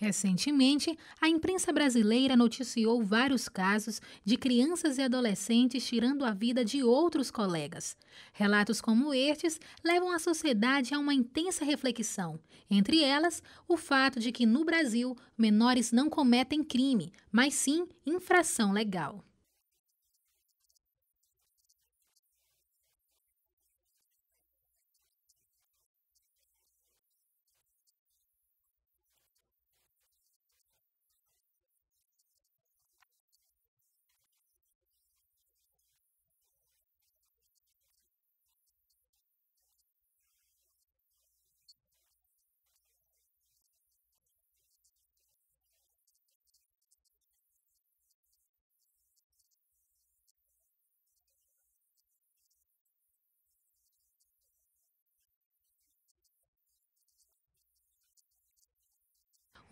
Recentemente, a imprensa brasileira noticiou vários casos de crianças e adolescentes tirando a vida de outros colegas. Relatos como estes levam a sociedade a uma intensa reflexão, entre elas o fato de que no Brasil menores não cometem crime, mas sim infração legal.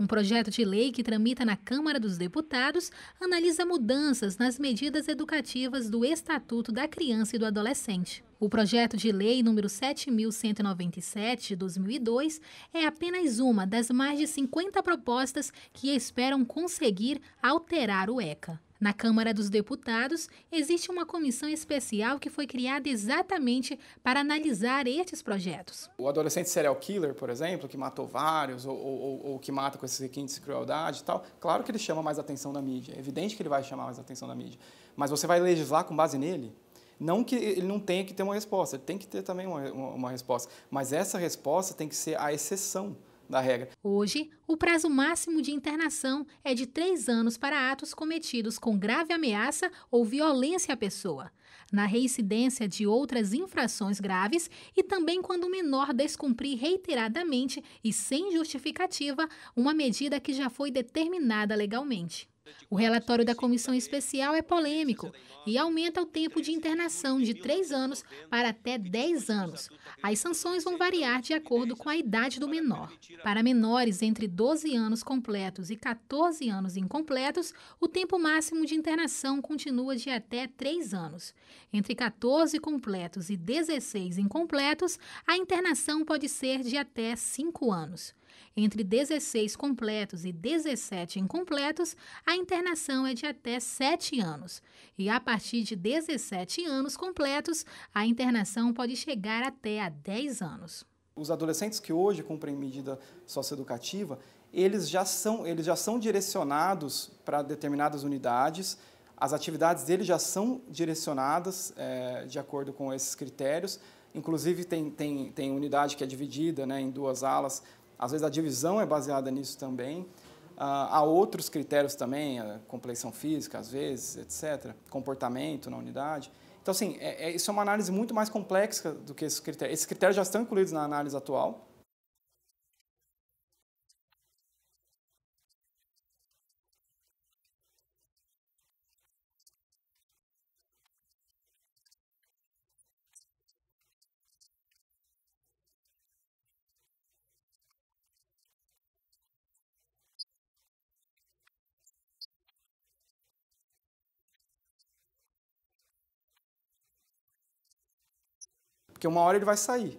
Um projeto de lei que tramita na Câmara dos Deputados analisa mudanças nas medidas educativas do Estatuto da Criança e do Adolescente. O projeto de lei número 7197 de 2002 é apenas uma das mais de 50 propostas que esperam conseguir alterar o ECA. Na Câmara dos Deputados, existe uma comissão especial que foi criada exatamente para analisar estes projetos. O adolescente serial killer, por exemplo, que matou vários ou, ou, ou que mata com esses requintes de crueldade e tal, claro que ele chama mais atenção da mídia. É evidente que ele vai chamar mais atenção da mídia. Mas você vai legislar com base nele? Não que ele não tenha que ter uma resposta, ele tem que ter também uma, uma, uma resposta. Mas essa resposta tem que ser a exceção da regra. Hoje, o prazo máximo de internação é de três anos para atos cometidos com grave ameaça ou violência à pessoa, na reincidência de outras infrações graves e também quando o menor descumprir reiteradamente e sem justificativa uma medida que já foi determinada legalmente. O relatório da comissão especial é polêmico e aumenta o tempo de internação de 3 anos para até 10 anos. As sanções vão variar de acordo com a idade do menor. Para menores entre 12 anos completos e 14 anos incompletos, o tempo máximo de internação continua de até 3 anos. Entre 14 completos e 16 incompletos, a internação pode ser de até 5 anos. Entre 16 completos e 17 incompletos, a internação é de até 7 anos. E a partir de 17 anos completos, a internação pode chegar até a 10 anos. Os adolescentes que hoje cumprem medida socioeducativa, eles já são, eles já são direcionados para determinadas unidades, as atividades deles já são direcionadas é, de acordo com esses critérios. Inclusive, tem, tem, tem unidade que é dividida né, em duas alas às vezes a divisão é baseada nisso também. Ah, há outros critérios também, a complexão física, às vezes, etc. Comportamento na unidade. Então, assim, é, é, isso é uma análise muito mais complexa do que esses critérios. Esses critérios já estão incluídos na análise atual, Porque uma hora ele vai sair.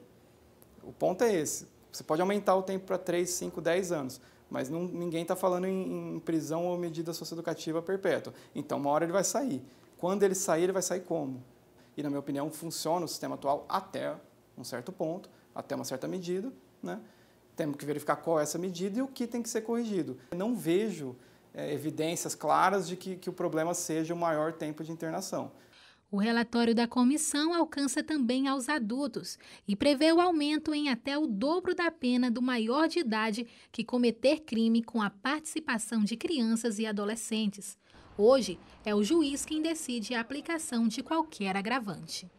O ponto é esse. Você pode aumentar o tempo para 3, 5, 10 anos, mas não, ninguém está falando em, em, prisão ou medida socioeducativa perpétua. Então, uma hora ele vai sair. Quando ele sair, ele vai sair como? E, na minha opinião, funciona o sistema atual até um certo ponto, até uma certa medida. Né? Temos que verificar qual é essa medida e o que tem que ser corrigido. Eu não vejo é, evidências claras de que, que o problema seja o maior tempo de internação. O relatório da comissão alcança também aos adultos e prevê o aumento em até o dobro da pena do maior de idade que cometer crime com a participação de crianças e adolescentes. Hoje, é o juiz quem decide a aplicação de qualquer agravante.